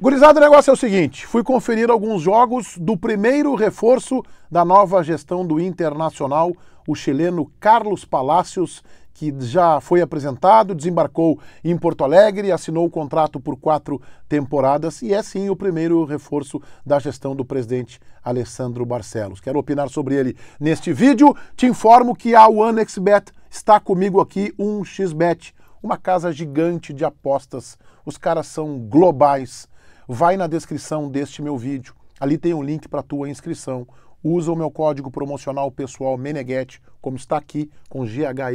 Gurizada, o negócio é o seguinte: fui conferir alguns jogos do primeiro reforço da nova gestão do Internacional, o chileno Carlos Palacios, que já foi apresentado, desembarcou em Porto Alegre, assinou o contrato por quatro temporadas e é sim o primeiro reforço da gestão do presidente Alessandro Barcelos. Quero opinar sobre ele neste vídeo. Te informo que a OneXBet está comigo aqui, um xbet, uma casa gigante de apostas. Os caras são globais Vai na descrição deste meu vídeo. Ali tem um link para tua inscrição. Usa o meu código promocional pessoal Meneghetti, como está aqui, com G H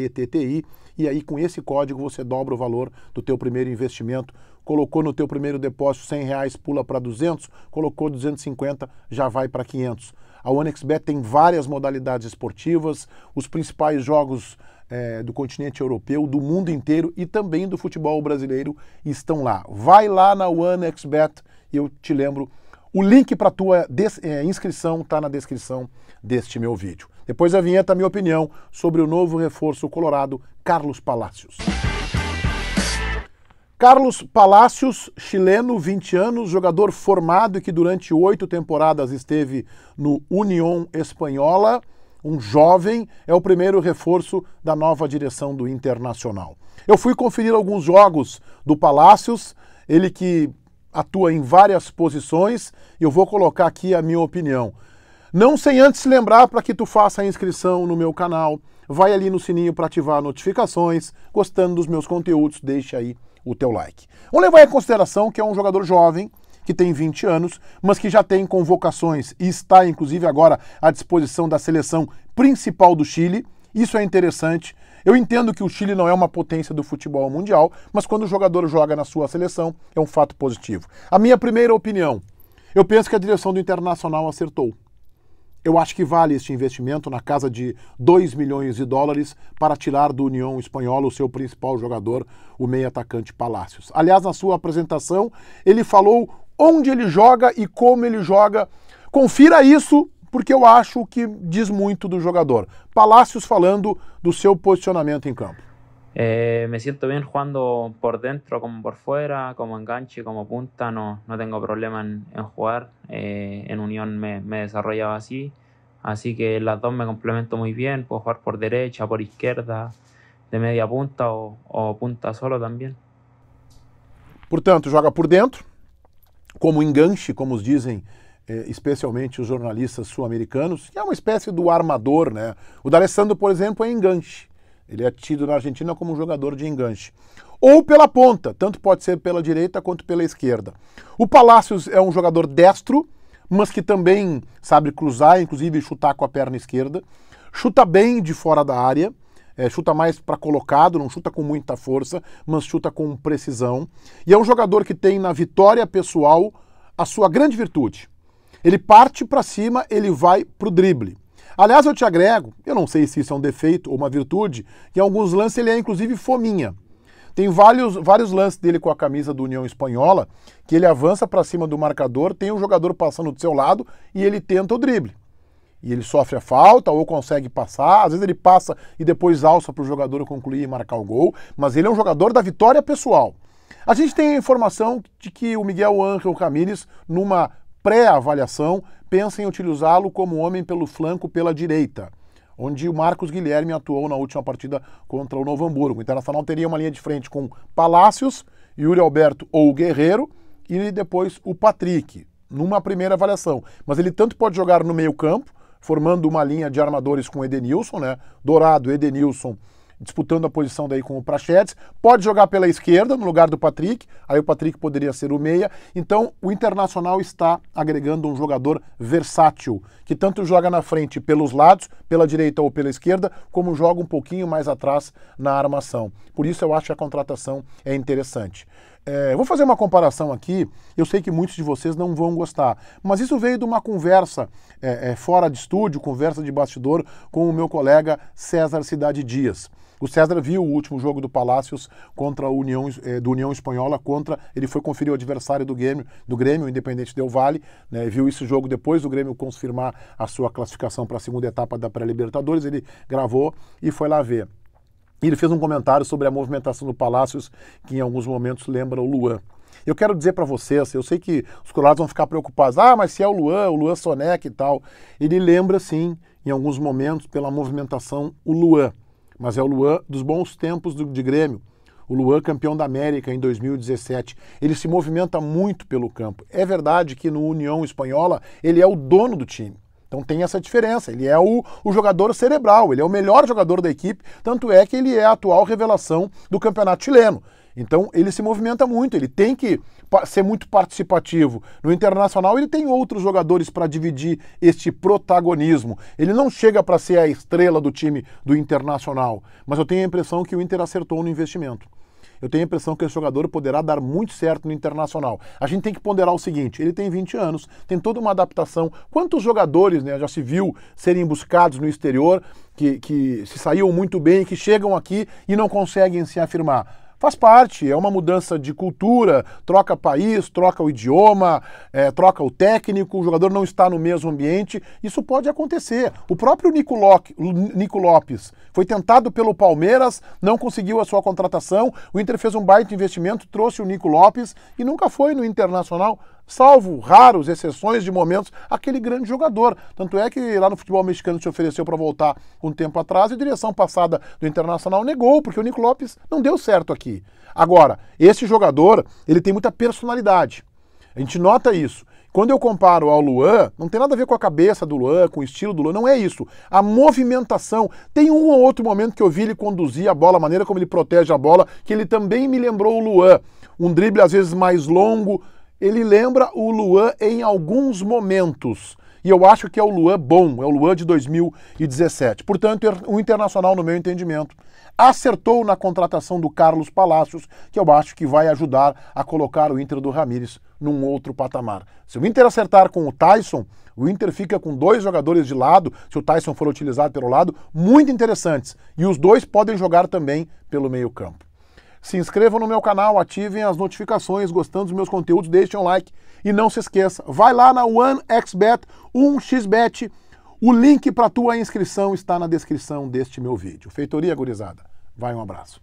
e aí com esse código você dobra o valor do teu primeiro investimento. Colocou no teu primeiro depósito 100 reais, pula para 200, colocou 250, já vai para 500. A OneXBet tem várias modalidades esportivas, os principais jogos é, do continente europeu, do mundo inteiro e também do futebol brasileiro estão lá. Vai lá na OneXBet.com eu te lembro. O link para a tua é, inscrição está na descrição deste meu vídeo. Depois a vinheta, minha opinião sobre o novo reforço colorado, Carlos Palacios. Carlos Palacios, chileno, 20 anos, jogador formado e que durante oito temporadas esteve no União Espanhola, um jovem, é o primeiro reforço da nova direção do Internacional. Eu fui conferir alguns jogos do Palacios, ele que atua em várias posições, eu vou colocar aqui a minha opinião. Não sem antes lembrar para que tu faça a inscrição no meu canal, vai ali no sininho para ativar notificações, gostando dos meus conteúdos, deixa aí o teu like. Vamos levar em consideração que é um jogador jovem, que tem 20 anos, mas que já tem convocações e está inclusive agora à disposição da seleção principal do Chile. Isso é interessante, eu entendo que o Chile não é uma potência do futebol mundial, mas quando o jogador joga na sua seleção, é um fato positivo. A minha primeira opinião, eu penso que a direção do Internacional acertou. Eu acho que vale este investimento na casa de 2 milhões de dólares para tirar do União Espanhola o seu principal jogador, o meio atacante Palácios. Aliás, na sua apresentação, ele falou onde ele joga e como ele joga. Confira isso porque eu acho que diz muito do jogador. Palácios falando do seu posicionamento em campo. É, me sinto bem jogando por dentro como por fora, como enganche, como punta, não não tenho problema em em jogar eh, Unión me, me desarrollaba así, así que las dos me complemento muy bien, puedo jugar por derecha, por izquierda, de media punta o, o punta solo também. Portanto, joga por dentro, como enganche, como os dizem eh, especialmente os jornalistas sul-americanos, que é uma espécie do armador. Né? O D'Alessandro, por exemplo, é enganche. Ele é tido na Argentina como um jogador de enganche. Ou pela ponta, tanto pode ser pela direita quanto pela esquerda. O Palacios é um jogador destro, mas que também sabe cruzar, inclusive chutar com a perna esquerda. Chuta bem de fora da área, é, chuta mais para colocado, não chuta com muita força, mas chuta com precisão. E é um jogador que tem na vitória pessoal a sua grande virtude, ele parte para cima, ele vai para o drible. Aliás, eu te agrego, eu não sei se isso é um defeito ou uma virtude, em alguns lances ele é inclusive fominha. Tem vários, vários lances dele com a camisa do União Espanhola, que ele avança para cima do marcador, tem um jogador passando do seu lado e ele tenta o drible. E ele sofre a falta ou consegue passar, às vezes ele passa e depois alça para o jogador concluir e marcar o gol, mas ele é um jogador da vitória pessoal. A gente tem a informação de que o Miguel Ángel Camines numa pré-avaliação, pensa em utilizá-lo como homem pelo flanco pela direita, onde o Marcos Guilherme atuou na última partida contra o Novo Hamburgo. O Internacional teria uma linha de frente com Palácios, Yuri Alberto ou Guerreiro e depois o Patrick, numa primeira avaliação. Mas ele tanto pode jogar no meio-campo, formando uma linha de armadores com Edenilson, né? Dourado, Edenilson disputando a posição daí com o Prachetes. Pode jogar pela esquerda, no lugar do Patrick, aí o Patrick poderia ser o meia. Então, o Internacional está agregando um jogador versátil, que tanto joga na frente pelos lados, pela direita ou pela esquerda, como joga um pouquinho mais atrás na armação. Por isso, eu acho que a contratação é interessante. É, vou fazer uma comparação aqui, eu sei que muitos de vocês não vão gostar, mas isso veio de uma conversa é, é, fora de estúdio, conversa de bastidor com o meu colega César Cidade Dias. O César viu o último jogo do Palácios contra a União, é, do União Espanhola contra. Ele foi conferir o adversário do Grêmio, do Grêmio, Independente Del Vale, né, viu esse jogo depois do Grêmio confirmar a sua classificação para a segunda etapa da pré-Libertadores. Ele gravou e foi lá ver. Ele fez um comentário sobre a movimentação do Palácios, que em alguns momentos lembra o Luan. Eu quero dizer para vocês, eu sei que os colados vão ficar preocupados, ah, mas se é o Luan, o Luan Soneca e tal. Ele lembra, sim, em alguns momentos, pela movimentação, o Luan. Mas é o Luan dos bons tempos do, de Grêmio. O Luan, campeão da América em 2017. Ele se movimenta muito pelo campo. É verdade que no União Espanhola ele é o dono do time. Então tem essa diferença. Ele é o, o jogador cerebral, ele é o melhor jogador da equipe, tanto é que ele é a atual revelação do campeonato chileno. Então ele se movimenta muito, ele tem que ser muito participativo. No internacional, ele tem outros jogadores para dividir este protagonismo. Ele não chega para ser a estrela do time do internacional, mas eu tenho a impressão que o Inter acertou no investimento eu tenho a impressão que esse jogador poderá dar muito certo no Internacional. A gente tem que ponderar o seguinte: ele tem 20 anos, tem toda uma adaptação. Quantos jogadores né, já se viu serem buscados no exterior, que, que se saíam muito bem, que chegam aqui e não conseguem se afirmar? Faz parte, é uma mudança de cultura, troca país, troca o idioma, é, troca o técnico, o jogador não está no mesmo ambiente. Isso pode acontecer. O próprio Nico, Locke, Nico Lopes foi tentado pelo Palmeiras, não conseguiu a sua contratação. O Inter fez um baita investimento, trouxe o Nico Lopes e nunca foi no Internacional salvo raros exceções de momentos, aquele grande jogador. Tanto é que lá no futebol mexicano se ofereceu para voltar um tempo atrás e a direção passada do Internacional negou, porque o Nico Lopes não deu certo aqui. Agora, esse jogador, ele tem muita personalidade. A gente nota isso. Quando eu comparo ao Luan, não tem nada a ver com a cabeça do Luan, com o estilo do Luan, não é isso. A movimentação. Tem um ou outro momento que eu vi ele conduzir a bola, a maneira como ele protege a bola, que ele também me lembrou o Luan. Um drible às vezes mais longo, ele lembra o Luan em alguns momentos. E eu acho que é o Luan bom, é o Luan de 2017. Portanto, er, o Internacional, no meu entendimento, acertou na contratação do Carlos Palacios, que eu acho que vai ajudar a colocar o Inter do Ramires num outro patamar. Se o Inter acertar com o Tyson, o Inter fica com dois jogadores de lado, se o Tyson for utilizado pelo lado, muito interessantes. E os dois podem jogar também pelo meio-campo. Se inscrevam no meu canal, ativem as notificações, gostando dos meus conteúdos, deixem um like e não se esqueça, vai lá na OneXBet, 1xBet, o link para tua inscrição está na descrição deste meu vídeo. Feitoria, gurizada. Vai, um abraço.